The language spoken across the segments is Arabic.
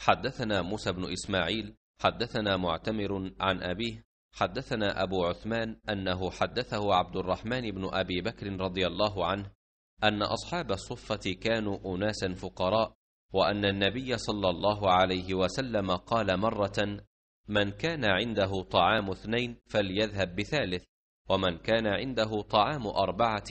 حدثنا موسى بن إسماعيل حدثنا معتمر عن أبيه حدثنا أبو عثمان أنه حدثه عبد الرحمن بن أبي بكر رضي الله عنه أن أصحاب الصفة كانوا أناسا فقراء وأن النبي صلى الله عليه وسلم قال مرة من كان عنده طعام اثنين فليذهب بثالث ومن كان عنده طعام أربعة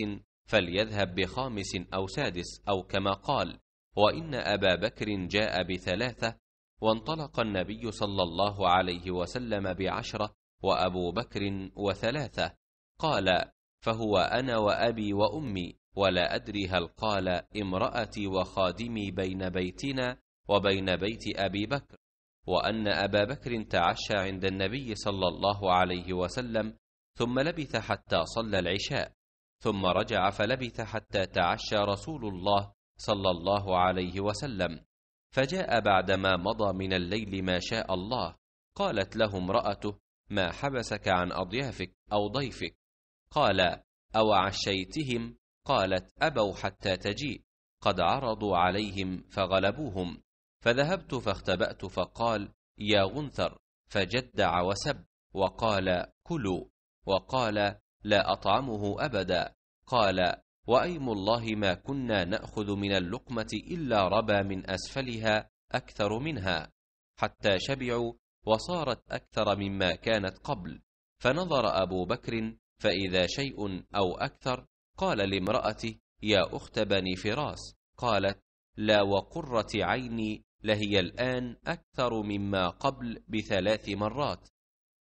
فليذهب بخامس أو سادس أو كما قال وان ابا بكر جاء بثلاثه وانطلق النبي صلى الله عليه وسلم بعشره وابو بكر وثلاثه قال فهو انا وابي وامي ولا ادري هل قال امراتي وخادمي بين بيتنا وبين بيت ابي بكر وان ابا بكر تعشى عند النبي صلى الله عليه وسلم ثم لبث حتى صلى العشاء ثم رجع فلبث حتى تعشى رسول الله صلى الله عليه وسلم فجاء بعدما مضى من الليل ما شاء الله قالت له امراته ما حبسك عن اضيافك او ضيفك قال اوعشيتهم قالت ابوا حتى تجيء قد عرضوا عليهم فغلبوهم فذهبت فاختبات فقال يا غنثر فجدع وسب وقال كلوا وقال لا اطعمه ابدا قال وايم الله ما كنا ناخذ من اللقمه الا ربا من اسفلها اكثر منها حتى شبعوا وصارت اكثر مما كانت قبل فنظر ابو بكر فاذا شيء او اكثر قال لامراته يا اخت بني فراس قالت لا وقره عيني لهي الان اكثر مما قبل بثلاث مرات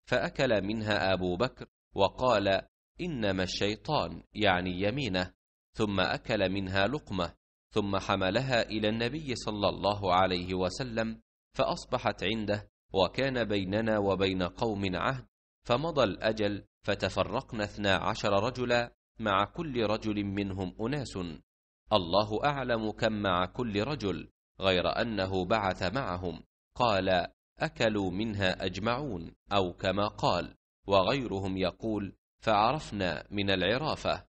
فاكل منها ابو بكر وقال انما الشيطان يعني يمينه ثم أكل منها لقمة ثم حملها إلى النبي صلى الله عليه وسلم فأصبحت عنده وكان بيننا وبين قوم عهد فمضى الأجل فتفرقنا اثنا عشر رجلا مع كل رجل منهم أناس الله أعلم كم مع كل رجل غير أنه بعث معهم قال أكلوا منها أجمعون أو كما قال وغيرهم يقول فعرفنا من العرافة